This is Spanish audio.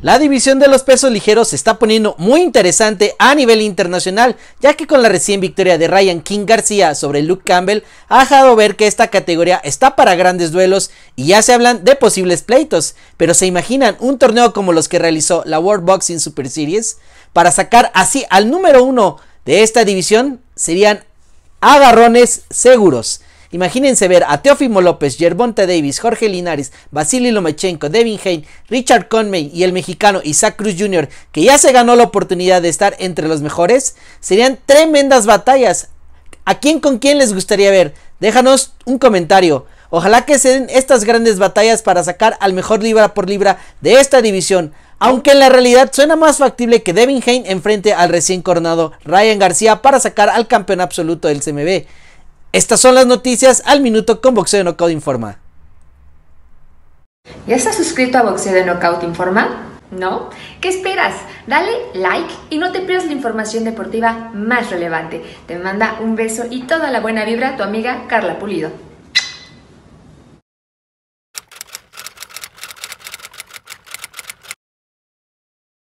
La división de los pesos ligeros se está poniendo muy interesante a nivel internacional, ya que con la recién victoria de Ryan King García sobre Luke Campbell ha dejado ver que esta categoría está para grandes duelos y ya se hablan de posibles pleitos, pero se imaginan un torneo como los que realizó la World Boxing Super Series para sacar así al número uno de esta división serían agarrones seguros. Imagínense ver a Teófimo López, Gervonta Davis, Jorge Linares, Vasily Lomachenko, Devin Hain, Richard Conmey y el mexicano Isaac Cruz Jr., que ya se ganó la oportunidad de estar entre los mejores. Serían tremendas batallas. ¿A quién con quién les gustaría ver? Déjanos un comentario. Ojalá que se den estas grandes batallas para sacar al mejor libra por libra de esta división. Aunque en la realidad suena más factible que Devin Hain enfrente al recién coronado Ryan García para sacar al campeón absoluto del CMB. Estas son las noticias al minuto con Boxeo de Knockout Informa. ¿Ya estás suscrito a Boxeo de Knockout Informa? ¿No? ¿Qué esperas? Dale like y no te pierdas la información deportiva más relevante. Te manda un beso y toda la buena vibra tu amiga Carla Pulido.